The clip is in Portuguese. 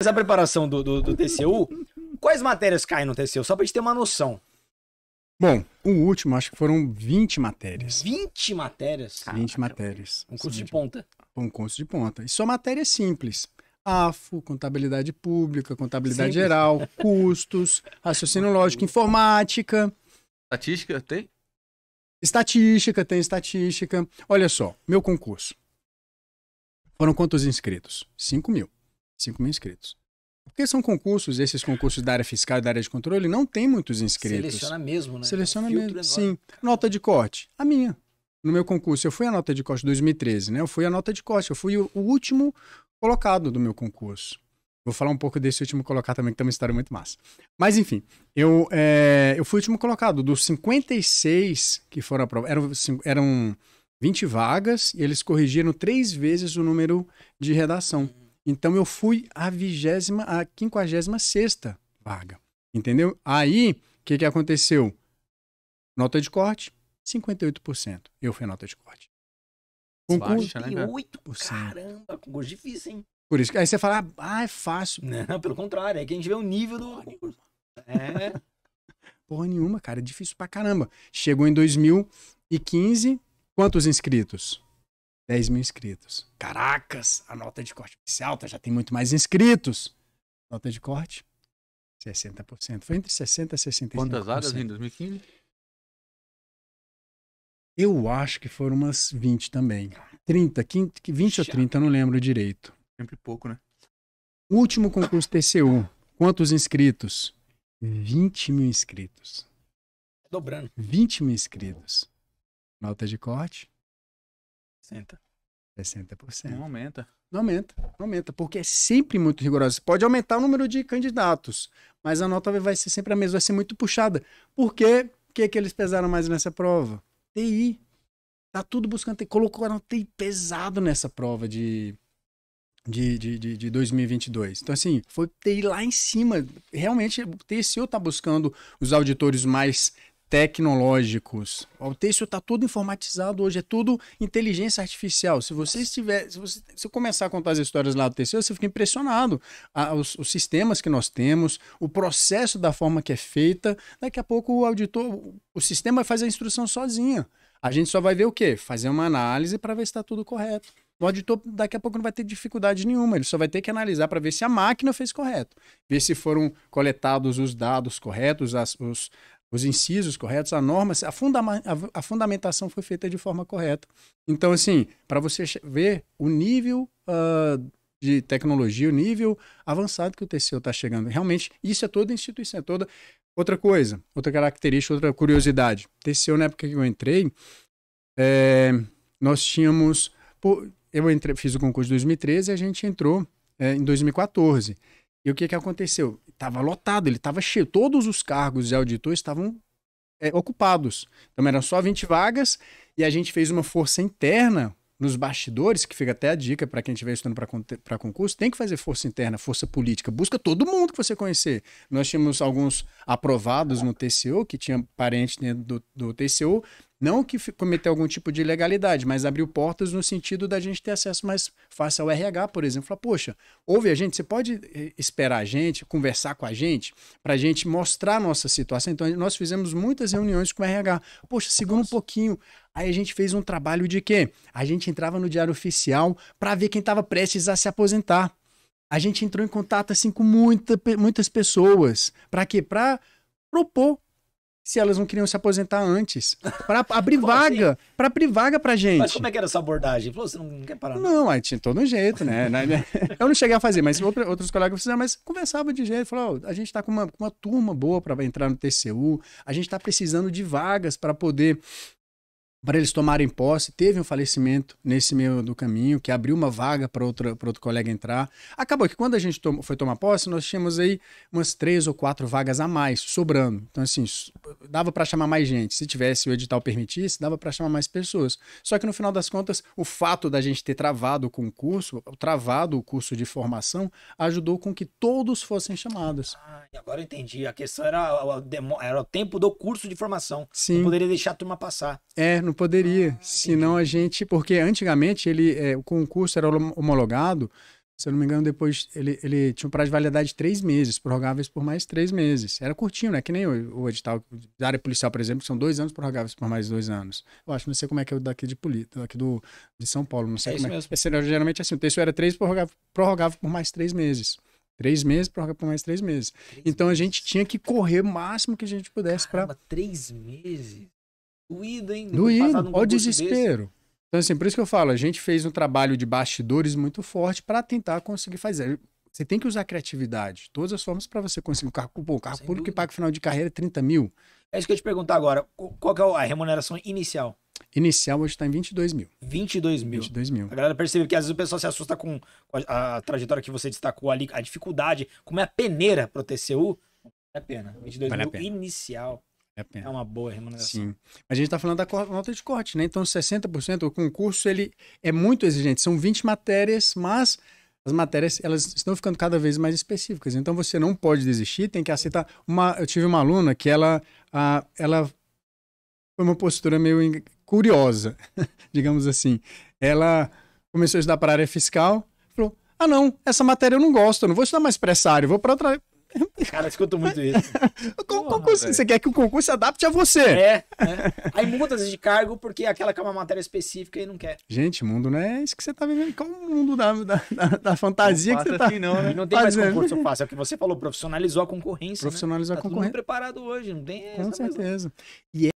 essa preparação do, do, do, TCU, quais matérias caem no TCU? Só pra gente ter uma noção. Bom, o último, acho que foram 20 matérias. 20 matérias? Caraca, 20 matérias. Um curso de ponta. Um curso de ponta. E só matéria simples. AFO, contabilidade pública, contabilidade simples. geral, custos, raciocínio lógico, informática. Estatística tem? Estatística, tem estatística. Olha só, meu concurso. Foram quantos inscritos? 5 mil. 5 mil inscritos. Porque são concursos, esses concursos da área fiscal e da área de controle, não tem muitos inscritos. Seleciona mesmo, né? Seleciona é um mesmo, enorme. sim. Nota de corte, a minha. No meu concurso, eu fui a nota de corte 2013, né? Eu fui a nota de corte, eu fui o, último colocado do meu concurso. Vou falar um pouco desse último colocado também, que tem uma história muito massa. Mas, enfim, eu, é, eu fui o último colocado. Dos 56 que foram aprovados, eram, eram 20 vagas e eles corrigiram três vezes o número de redação. Então eu fui a vigésima, a quinquagésima sexta vaga, entendeu? Aí, o que, que aconteceu? Nota de corte, 58%. Eu fui a nota de corte. Concurso, Baixa, né, 58%. Caramba, concurso difícil, hein? Por isso que aí você fala, ah, é fácil. Não, pelo contrário, é que a gente vê o nível do. Porra é. Porra nenhuma, cara, é difícil pra caramba. Chegou em 2015, quantos inscritos? 10 mil inscritos. Caracas, a nota de corte se alta, já tem muito mais inscritos. Nota de corte, 60%. Foi entre 60% e 65%. Quantas áreas em 2015? Eu acho que foram umas 20 também. 30, 20, 20 ou 30, não lembro direito. Sempre pouco, né? Último concurso TCU. Quantos inscritos? 20 mil inscritos. Dobrando. 20 mil inscritos. Nota de corte, 60%. 60%. Não aumenta. Não aumenta, não aumenta, porque é sempre muito rigoroso Pode aumentar o número de candidatos, mas a nota vai ser sempre a mesma, vai ser muito puxada. Por quê? O que, que eles pesaram mais nessa prova? TI. Tá tudo buscando TI. Colocou TI pesado nessa prova de, de, de, de, de 2022. Então, assim, foi TI lá em cima. Realmente, o TCU tá buscando os auditores mais tecnológicos. O texto está tudo informatizado hoje, é tudo inteligência artificial. Se você estiver, se você se eu começar a contar as histórias lá do texto, você fica impressionado. Ah, os, os, sistemas que nós temos, o processo da forma que é feita, daqui a pouco o auditor, o sistema faz a instrução sozinha. A gente só vai ver o quê? Fazer uma análise para ver se está tudo correto. O auditor daqui a pouco não vai ter dificuldade nenhuma, ele só vai ter que analisar para ver se a máquina fez correto, ver se foram coletados os dados corretos, as, os, os incisos corretos, a norma, a, fundama, a, a fundamentação foi feita de forma correta. Então, assim, para você ver o nível uh, de tecnologia, o nível avançado que o TCU está chegando. Realmente, isso é toda instituição, é toda. Outra coisa, outra característica, outra curiosidade. TCU, na época que eu entrei, é, nós tínhamos. Eu fiz o concurso em 2013 e a gente entrou é, em 2014. E o que, que aconteceu? Estava lotado, ele estava cheio. Todos os cargos de auditor estavam é, ocupados. Então eram só 20 vagas e a gente fez uma força interna nos bastidores, que fica até a dica para quem estiver estudando para concurso, tem que fazer força interna, força política. Busca todo mundo que você conhecer. Nós tínhamos alguns aprovados no TCU, que tinha parente dentro do, do TCU, não que cometeu algum tipo de ilegalidade, mas abriu portas no sentido da gente ter acesso mais fácil ao RH, por exemplo. Falar, poxa, ouve a gente, você pode eh, esperar a gente, conversar com a gente, para a gente mostrar a nossa situação. Então, nós fizemos muitas reuniões com o RH. Poxa, segura um pouquinho. Aí a gente fez um trabalho de quê? A gente entrava no diário oficial para ver quem estava prestes a se aposentar. A gente entrou em contato assim com muita, muitas pessoas. Para quê? Para propor se elas não queriam se aposentar antes. Para abrir assim? vaga. Assim? Para abrir vaga pra gente. Mas como é que era essa abordagem? Falou, você não quer parar? Não, aí tinha todo um jeito, né? eu não cheguei a fazer, mas outros colegas fizeram, mas conversava de jeito. Falou, oh, a gente tá com uma, com uma turma boa para entrar no TCU, a gente tá precisando de vagas para poder para eles tomarem posse. Teve um falecimento nesse meio do caminho, que abriu uma vaga para outro colega entrar. Acabou que quando a gente foi tomar posse, nós tínhamos aí umas três ou quatro vagas a mais, sobrando. Então, assim, dava para chamar mais gente. Se tivesse o edital permitisse, dava para chamar mais pessoas. Só que no final das contas, o fato da gente ter travado o concurso, travado o curso de formação, ajudou com que todos fossem chamados. Agora eu entendi. A questão era, era o tempo do curso de formação. Sim. Não poderia deixar a turma passar. É, não poderia. Ah, senão a gente. Porque antigamente ele, é, o concurso era homologado. Se eu não me engano, depois ele, ele tinha um prazo de validade de três meses, prorrogáveis por mais três meses. Era curtinho, né? Que nem o, o edital da área policial, por exemplo, são dois anos prorrogáveis por mais dois anos. Eu acho, não sei como é que é o daqui de Poli, daqui do, de São Paulo, não sei é como é. Mesmo. É, geralmente assim, o texto era três prorrogável, prorrogável por mais três meses. Três meses, prorroga por mais três meses. Três então meses. a gente tinha que correr o máximo que a gente pudesse para. Três meses? Doído, hein? Doído. Olha o desespero. Desse. Então, assim, por isso que eu falo, a gente fez um trabalho de bastidores muito forte para tentar conseguir fazer. Você tem que usar criatividade, todas as formas para você conseguir um carro. o carro público que paga o final de carreira é 30 mil. É isso que eu ia te perguntar agora. Qual é a remuneração inicial? Inicial hoje está em 22 mil. 22 mil. 22 mil. A galera percebe que às vezes o pessoal se assusta com a, a trajetória que você destacou ali, a dificuldade, como é a peneira para o TCU. É pena. 22 vale mil pena. inicial. É, é uma boa remuneração. Sim. A gente está falando da nota de corte, né? Então, 60%, o concurso ele é muito exigente. São 20 matérias, mas as matérias elas estão ficando cada vez mais específicas. Então, você não pode desistir, tem que aceitar. Uma, eu tive uma aluna que ela, a, ela foi uma postura meio curiosa, digamos assim. Ela começou a estudar para a área fiscal, falou: ah, não, essa matéria eu não gosto, eu não vou estudar mais pressário, vou para outra. Cara, escuto muito isso. Porra, concurso, você quer que o concurso se adapte a você. É, é. Aí muda de cargo porque aquela que é uma matéria específica e não quer. Gente, mundo não é isso que você tá vivendo. Qual o mundo da, da, da fantasia não que você tá... Assim, não, né? não tem Fazendo. mais concurso fácil. É o que você falou, profissionalizou a concorrência. Né? Profissionalizou né? a tá tudo preparado hoje, não tem Com certeza. Mesma. E é